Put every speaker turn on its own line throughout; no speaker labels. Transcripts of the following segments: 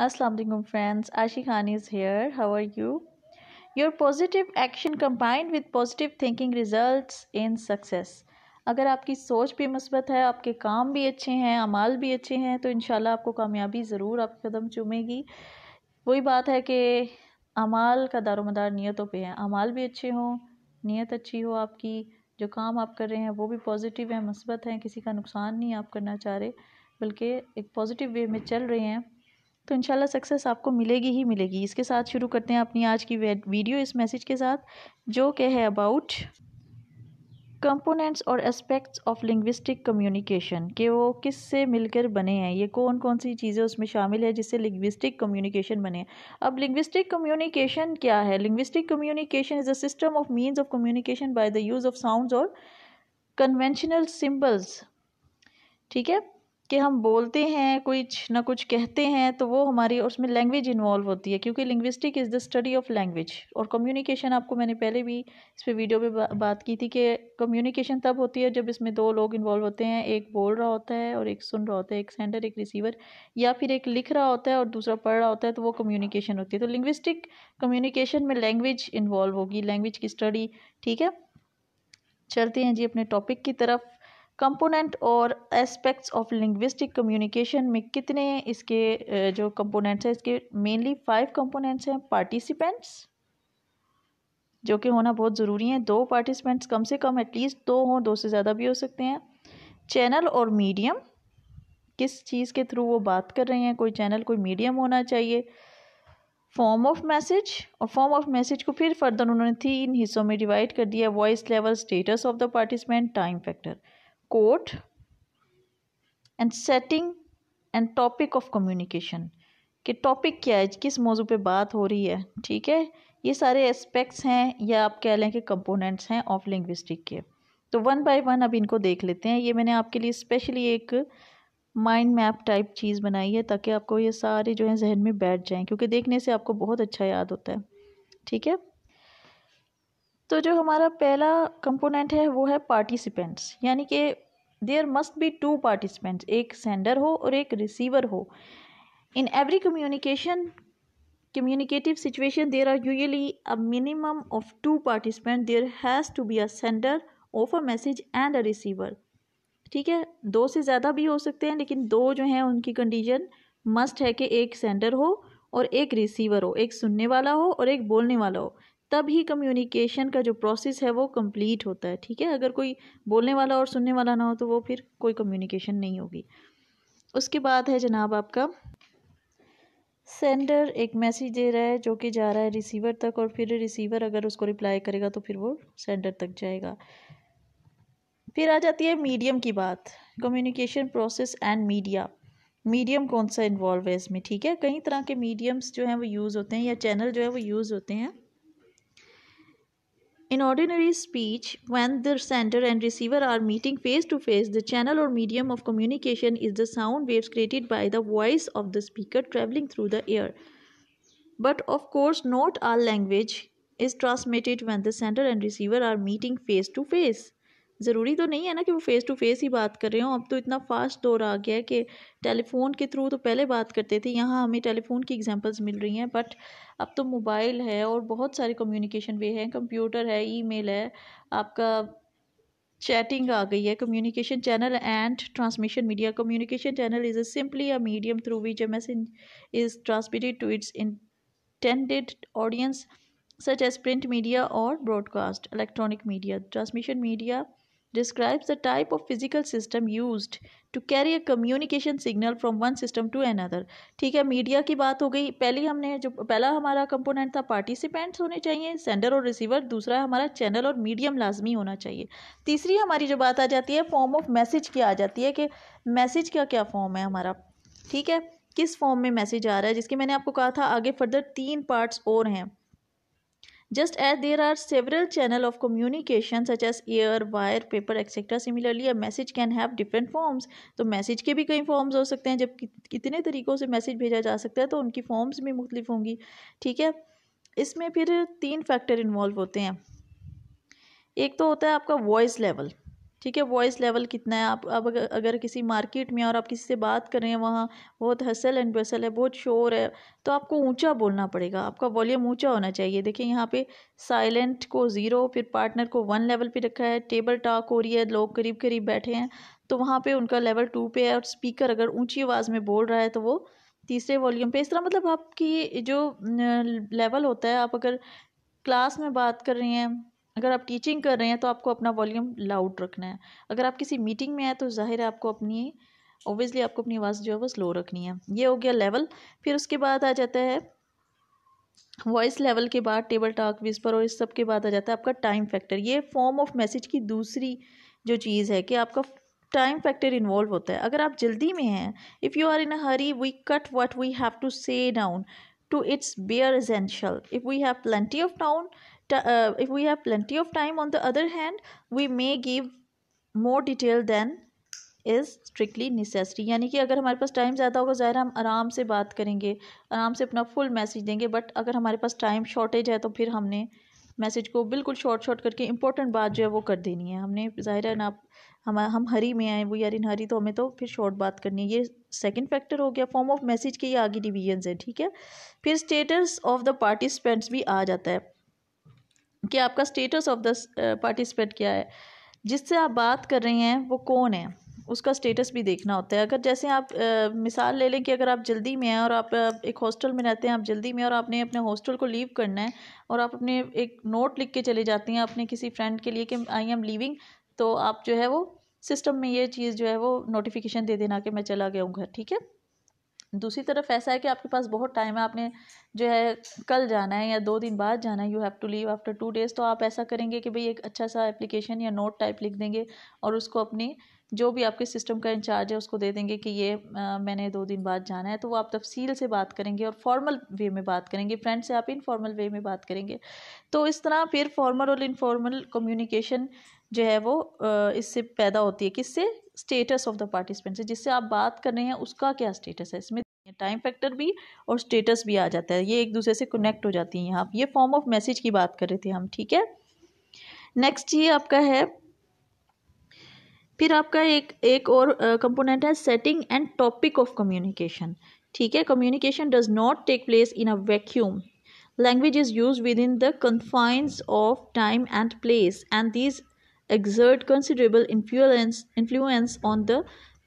वालेकुम friends Aashi Khan is here how are you your positive action combined with positive thinking result in success अगर आपकी सोच भी मस्बत है आपके काम भी अच्छे हैं अमाल भी अच्छे हैं तो इन आपको कामयाबी ज़रूर आपके कदम चूमेगी वही बात है कि अमाल का दारोमदार नीयतों पे है अमाल भी अच्छे हों नीयत अच्छी हो आपकी जो काम आप कर रहे हैं वो भी पॉजिटिव है मस्बत हैं किसी का नुकसान नहीं आप करना चाह रहे बल्कि एक पॉजिटिव वे में चल रहे हैं तो इनशाला सक्सेस आपको मिलेगी ही मिलेगी इसके साथ शुरू करते हैं अपनी आज की वीडियो इस मैसेज के साथ जो कि है अबाउट कंपोनेंट्स और एस्पेक्ट्स ऑफ लिंग्विस्टिक कम्युनिकेशन के वो किस से मिलकर बने हैं ये कौन कौन सी चीज़ें उसमें शामिल है जिससे लिंग्विस्टिक कम्युनिकेशन बने हैं अब लिंग्विस्टिक कम्युनिकेशन क्या है linguistic communication is a system of means of communication by the use of sound और कन्वेंशनल सिम्बल्स ठीक है कि हम बोलते हैं कुछ ना कुछ कहते हैं तो वो हमारी उसमें लैंग्वेज इन्वॉल्व होती है क्योंकि linguistic is the study of language और कम्युनिकेशन आपको मैंने पहले भी इस पर वीडियो में बा, बात की थी कि कम्युनिकेशन तब होती है जब इसमें दो लोग इन्वॉल्व होते हैं एक बोल रहा होता है और एक सुन रहा होता है एक सेंडर एक रिसीवर या फिर एक लिख रहा होता है और दूसरा पढ़ रहा होता है तो वो कम्युनिकेशन होती है तो लिंग्विस्टिक कम्युनिकेशन में लैंग्वेज इन्वॉल्व होगी लैंग्वेज की स्टडी ठीक है चलते हैं जी अपने टॉपिक की तरफ कंपोनेंट और एस्पेक्ट्स ऑफ लिंग्विस्टिक कम्युनिकेशन में कितने इसके जो कंपोनेंट्स हैं इसके मेनली फाइव कंपोनेंट्स हैं पार्टिसिपेंट्स जो कि होना बहुत ज़रूरी है दो पार्टिसिपेंट्स कम से कम एटलीस्ट दो हों दो से ज़्यादा भी हो सकते हैं चैनल और मीडियम किस चीज़ के थ्रू वो बात कर रहे हैं कोई चैनल कोई मीडियम होना चाहिए फॉर्म ऑफ मैसेज और फॉर्म ऑफ मैसेज को फिर फर्दर उन्होंने तीन हिस्सों में डिवाइड कर दिया voice level status of the participant time factor court and setting and topic of communication कि टॉपिक क्या है किस मौजू पे बात हो रही है ठीक है ये सारे एस्पेक्ट्स हैं या आप कह लें कि कंपोनेंट्स हैं ऑफ लिंग्विस्टिक के तो वन बाय वन अब इनको देख लेते हैं ये मैंने आपके लिए स्पेशली एक माइंड मैप टाइप चीज़ बनाई है ताकि आपको ये सारे जो है जहन में बैठ जाएं क्योंकि देखने से आपको बहुत अच्छा याद होता है ठीक है तो जो हमारा पहला कंपोनेंट है वो है पार्टिसिपेंट्स यानी कि there must be two participants एक सेंडर हो और एक रिसीवर हो in every communication communicative situation there are usually a minimum of two participant there has to be a sender of a message and a receiver ठीक है दो से ज़्यादा भी हो सकते हैं लेकिन दो जो हैं उनकी कंडीशन मस्ट है कि एक सेंडर हो और एक रिसीवर हो एक सुनने वाला हो और एक बोलने वाला हो तभी कम्युनिकेशन का जो प्रोसेस है वो कंप्लीट होता है ठीक है अगर कोई बोलने वाला और सुनने वाला ना हो तो वो फिर कोई कम्युनिकेशन नहीं होगी उसके बाद है जनाब आपका सेंडर एक मैसेज दे रहा है जो कि जा रहा है रिसीवर तक और फिर रिसीवर अगर उसको रिप्लाई करेगा तो फिर वो सेंडर तक जाएगा फिर आ जाती है मीडियम की बात communication process and media medium कौन सा इन्वॉल्व है इसमें ठीक है कई तरह के मीडियम्स जो हैं वो यूज़ होते हैं या चैनल जो है वो यूज़ होते हैं In ordinary speech, when the sender and receiver are meeting face to face, the channel or medium of communication is the sound waves created by the voice of the speaker traveling through the air. But of course, not all language is transmitted when the sender and receiver are meeting face to face. ज़रूरी तो नहीं है ना कि वो face to face ही बात कर रहे हो अब तो इतना फ़ास्ट दौर आ गया है कि टेलीफोन के थ्रू तो पहले बात करते थे यहाँ हमें टेलीफोन की एग्जांपल्स मिल रही हैं बट अब तो मोबाइल है और बहुत सारे कम्युनिकेशन वे हैं कंप्यूटर है ईमेल है आपका चैटिंग आ गई है communication channel and transmission media communication channel is a simply a medium through which a message is transmitted to its intended audience such as print media और broadcast electronic media transmission media describes the type of physical system used to carry a communication signal from one system to another ठीक है media की बात हो गई पहले हमने जो पहला हमारा कंपोनेंट था पार्टिसिपेंट्स होने चाहिए सेंडर और रिसीवर दूसरा हमारा चैनल और मीडियम लाजमी होना चाहिए तीसरी हमारी जो बात आ जाती है फॉर्म ऑफ मैसेज की आ जाती है कि मैसेज का क्या फॉर्म है हमारा ठीक है किस फॉर्म में मैसेज आ रहा है जिसके मैंने आपको कहा था आगे फर्दर तीन पार्ट्स और हैं Just as there are several channels of communication such as air, wire, paper etc. Similarly, a message can have different forms. तो message के भी कई forms हो सकते हैं जब कितने तरीक़ों से message भेजा जा सकता है तो उनकी forms भी मुख्तलिफ होंगी ठीक है इसमें फिर तीन फैक्टर इन्वॉल्व होते हैं एक तो होता है आपका वॉइस लेवल ठीक है वॉइस लेवल कितना है आप अब अगर, किसी मार्केट में और आप किसी से बात कर रहे हैं वहाँ बहुत हसल एंड बसल है बहुत शोर है तो आपको ऊंचा बोलना पड़ेगा आपका वॉल्यूम ऊंचा होना चाहिए देखिए यहाँ पे साइलेंट को ज़ीरो फिर पार्टनर को वन लेवल पे रखा है टेबल टॉक हो रही है लोग करीब करीब बैठे हैं तो वहाँ पर उनका लेवल टू पे है और स्पीकर अगर ऊँची आवाज़ में बोल रहा है तो वो तीसरे वॉल्यूम पे इस तरह मतलब आपकी जो लेवल होता है आप अगर क्लास में बात कर रहे हैं अगर आप टीचिंग कर रहे हैं तो आपको अपना वॉल्यूम लाउड रखना है अगर आप किसी मीटिंग में हैं तो जाहिर है आपको अपनी ओबियसली आपको अपनी आवाज़ जो है वो स्लो रखनी है ये हो गया लेवल फिर उसके बाद आ जाता है वॉइस लेवल के बाद टेबल टॉक विस्पर और इस सब के बाद आ जाता है आपका टाइम फैक्टर ये फॉर्म ऑफ मैसेज की दूसरी जो चीज़ है कि आपका टाइम फैक्टर इन्वॉल्व होता है अगर आप जल्दी में हैं if you are in a hurry we cut what we have to say down to its bare essential if we have plenty of town uh, if we have plenty of time on the other hand we may give more detail than is strictly necessary यानी कि अगर हमारे पास time ज़्यादा होगा ज़ाहिर हम आराम से बात करेंगे आराम से अपना फुल मैसेज देंगे बट अगर हमारे पास टाइम शॉर्टेज है तो फिर हमने मैसेज को बिल्कुल शॉर्ट शॉर्ट करके इंपॉर्टेंट बात जो है वो कर देनी है हमने ज़ाहिर है ना हम हम हरी में आए वो यार इन हरी तो हमें तो फिर शॉर्ट बात करनी है ये सेकंड फैक्टर हो गया फॉर्म ऑफ मैसेज के ये आगे डिवीजन है ठीक है फिर स्टेटस ऑफ द पार्टिसिपेंट्स भी आ जाता है कि आपका स्टेटस ऑफ द पार्टिसिपेट क्या है जिससे आप बात कर रहे हैं वो कौन है उसका स्टेटस भी देखना होता है अगर जैसे आप आ, uh, मिसाल ले लें कि अगर आप जल्दी में हैं और आप uh, एक हॉस्टल में रहते हैं आप जल्दी में और आपने अपने हॉस्टल को लीव करना है और आप अपने एक नोट लिख के चले जाते हैं अपने किसी फ्रेंड के लिए कि आई एम लीविंग तो आप जो है वो सिस्टम में ये चीज़ जो है वो नोटिफिकेशन दे देना कि मैं चला गया हूँ घर ठीक है दूसरी तरफ ऐसा है कि आपके पास बहुत टाइम है आपने जो है कल जाना है या दो दिन बाद जाना है you have to leave after two days तो आप ऐसा करेंगे कि भाई एक अच्छा सा एप्लीकेशन या नोट टाइप लिख देंगे और उसको अपनी जो भी आपके सिस्टम का इंचार्ज है उसको दे देंगे कि ये आ, मैंने दो दिन बाद जाना है तो वो आप तफसील से बात करेंगे और फॉर्मल वे में बात करेंगे फ्रेंड से आप इनफॉर्मल वे में बात करेंगे तो इस तरह फिर फॉर्मल और इनफॉर्मल कम्युनिकेशन जो है वो इससे पैदा होती है किससे स्टेटस ऑफ द पार्टिसिपेंट से जिससे आप बात कर रहे हैं उसका क्या स्टेटस है इसमें टाइम फैक्टर भी और स्टेटस भी आ जाता है ये एक दूसरे से कनेक्ट हो जाती हैं यहाँ ये फॉर्म ऑफ मैसेज की बात कर रहे थे हम ठीक है नेक्स्ट ये आपका है फिर आपका एक एक और कंपोनेंट है setting and topic of communication ठीक है communication does not take place in a vacuum language is use within the confines of time and place and these exert considerable influence influence on the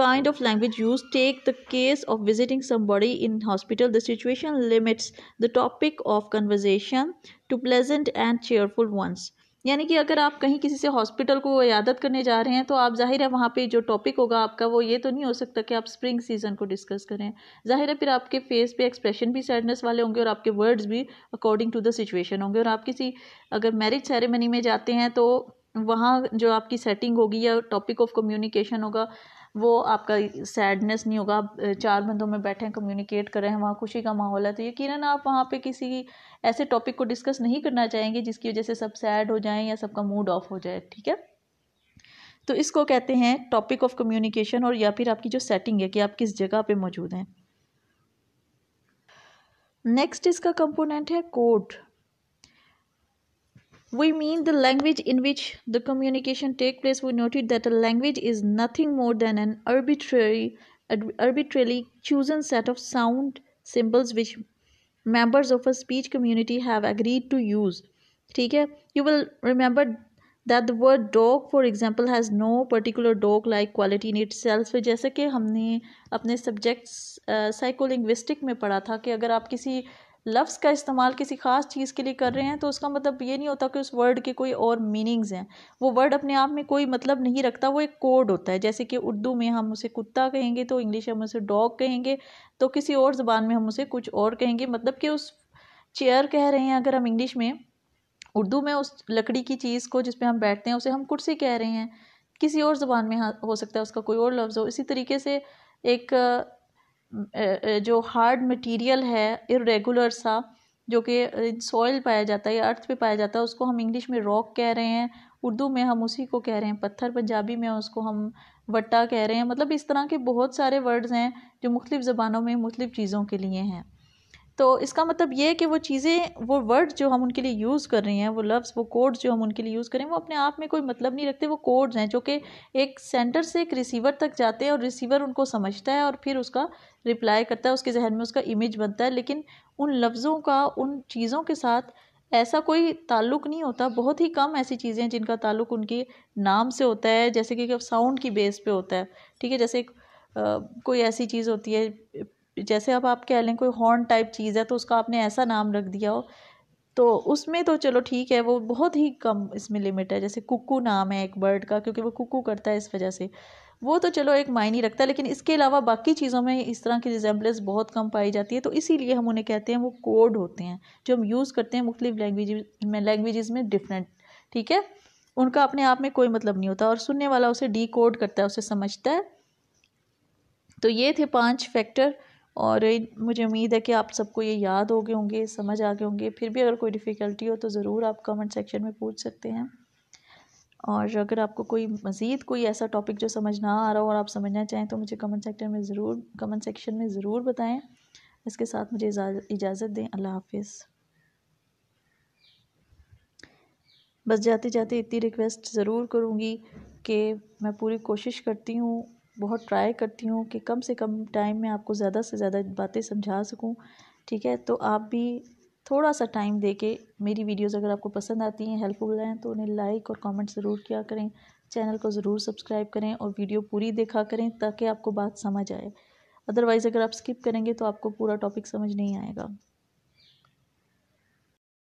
kind of language used take the case of visiting somebody in hospital the situation limits the topic of conversation to pleasant and cheerful ones यानी कि अगर आप कहीं किसी से hospital को यादत करने जा रहे हैं तो आप जाहिर है वहाँ पे जो टॉपिक होगा आपका वो ये तो नहीं हो सकता कि आप स्प्रिंग सीजन को डिस्कस करें जाहिर है फिर आपके फेस पे एक्सप्रेशन भी सैडनेस वाले होंगे और आपके वर्ड्स भी अकॉर्डिंग टू द सिचुएशन होंगे और आप किसी अगर मैरिज सेरेमनी में जाते हैं तो वहाँ जो आपकी सेटिंग होगी या टॉपिक ऑफ कम्युनिकेशन होगा वो आपका सैडनेस नहीं होगा आप चार बंदों में बैठे हैं कम्युनिकेट कर रहे हैं वहाँ खुशी का माहौल है तो यकीनन आप वहाँ पे किसी ऐसे टॉपिक को डिस्कस नहीं करना चाहेंगे जिसकी वजह से सब सैड हो जाएं या सबका मूड ऑफ हो जाए ठीक है तो इसको कहते हैं टॉपिक ऑफ कम्युनिकेशन और या फिर आपकी जो सेटिंग है कि आप किस जगह पर मौजूद हैं नेक्स्ट इसका कंपोनेंट है code we mean the language in which the communication take place we noted that a language is nothing more than an arbitrary arbitrarily chosen set of sound symbols which members of a speech community have agreed to use ठीक है you will remember that the word dog for example has no particular dog like quality in itself जैसे कि हमने अपने subjects psycholinguistic में पढ़ा था कि अगर आप किसी लफ्ज़ का इस्तेमाल किसी ख़ास चीज़ के लिए कर रहे हैं तो उसका मतलब ये नहीं होता कि उस वर्ड के कोई और मीनिंग्स हैं वो वर्ड अपने आप में कोई मतलब नहीं रखता वो एक कोड होता है जैसे कि उर्दू में हम उसे कुत्ता कहेंगे तो इंग्लिश में उसे डॉग कहेंगे तो किसी और ज़बान में हम उसे कुछ और कहेंगे मतलब कि उस चेयर कह रहे हैं अगर हम इंग्लिश में उर्दू में उस लकड़ी की चीज़ को जिस हम बैठते हैं उसे हम कुर्सी कह रहे हैं किसी और ज़बान में हाँ, हो सकता है उसका कोई और लफ्ज़ हो इसी तरीके से एक जो हार्ड मटेरियल है इरेगुलर सा जो कि सॉइल पाया जाता है या अर्थ पे पाया जाता है उसको हम इंग्लिश में रॉक कह रहे हैं उर्दू में हम उसी को कह रहे हैं पत्थर पंजाबी में उसको हम वट्टा कह रहे हैं मतलब इस तरह के बहुत सारे वर्ड्स हैं जो मुख्तलिफ़ ज़बानों में मुख्तलिफ़ चीज़ों के लिए हैं तो इसका मतलब ये है कि वो चीज़ें वो वर्ड जो हम उनके लिए यूज़ कर रहे हैं वो लफ्ज़ वो कोड्स जो हम उनके लिए यूज़ करें वो अपने आप में कोई मतलब नहीं रखते वो कोड्स हैं जो कि एक सेंटर से एक रिसीवर तक जाते हैं और रिसीवर उनको समझता है और फिर उसका रिप्लाई करता है उसके जहन में उसका इमेज बनता है लेकिन उन लफ्ज़ों का उन चीज़ों के साथ ऐसा कोई ताल्लुक नहीं होता बहुत ही कम ऐसी चीज़ें हैं जिनका ताल्लुक उनके नाम से होता है जैसे कि साउंड की बेस पे होता है ठीक है जैसे एक, आ, कोई ऐसी चीज़ होती है जैसे अब आप कह लें कोई हॉर्न टाइप चीज़ है तो उसका आपने ऐसा नाम रख दिया हो तो उसमें तो चलो ठीक है वो बहुत ही कम इसमें लिमिट है जैसे कुकू नाम है एक बर्ड का क्योंकि वो कुकू करता है इस वजह से वो तो चलो एक मायने रखता है लेकिन इसके अलावा बाकी चीज़ों में इस तरह की रिजेंबलेंस बहुत कम पाई जाती है तो इसीलिए हम उन्हें कहते हैं वो कोड होते हैं जो हम यूज़ करते हैं मुख्तलिफ लैंग्वेज में लैंग्वेज में डिफरेंट ठीक है उनका अपने आप में कोई मतलब नहीं होता और सुनने वाला उसे डी कोड करता है उसे समझता है तो ये थे पाँच फैक्टर और मुझे उम्मीद है कि आप सबको ये याद हो गए होंगे समझ आ गए होंगे फिर भी अगर कोई डिफ़िकल्टी हो तो ज़रूर आप कमेंट सेक्शन में पूछ सकते हैं और अगर आपको कोई मज़ीद कोई ऐसा टॉपिक जो समझ ना आ रहा हो और आप समझना चाहें तो मुझे कमेंट सेक्टर में ज़रूर कमेंट सेक्शन में ज़रूर बताएं इसके साथ मुझे इजाज़त दें अल्लाह हाफिज़ बस जाते जाते इतनी रिक्वेस्ट ज़रूर करूँगी कि मैं पूरी कोशिश करती हूँ बहुत ट्राई करती हूँ कि कम से कम टाइम में आपको ज़्यादा से ज़्यादा बातें समझा सकूँ ठीक है तो आप भी थोड़ा सा टाइम दे के मेरी वीडियोस अगर आपको पसंद आती हैं हेल्पफुल हैं तो उन्हें लाइक और कमेंट ज़रूर किया करें चैनल को ज़रूर सब्सक्राइब करें और वीडियो पूरी देखा करें ताकि आपको बात समझ आए अदरवाइज़ अगर आप स्किप करेंगे तो आपको पूरा टॉपिक समझ नहीं आएगा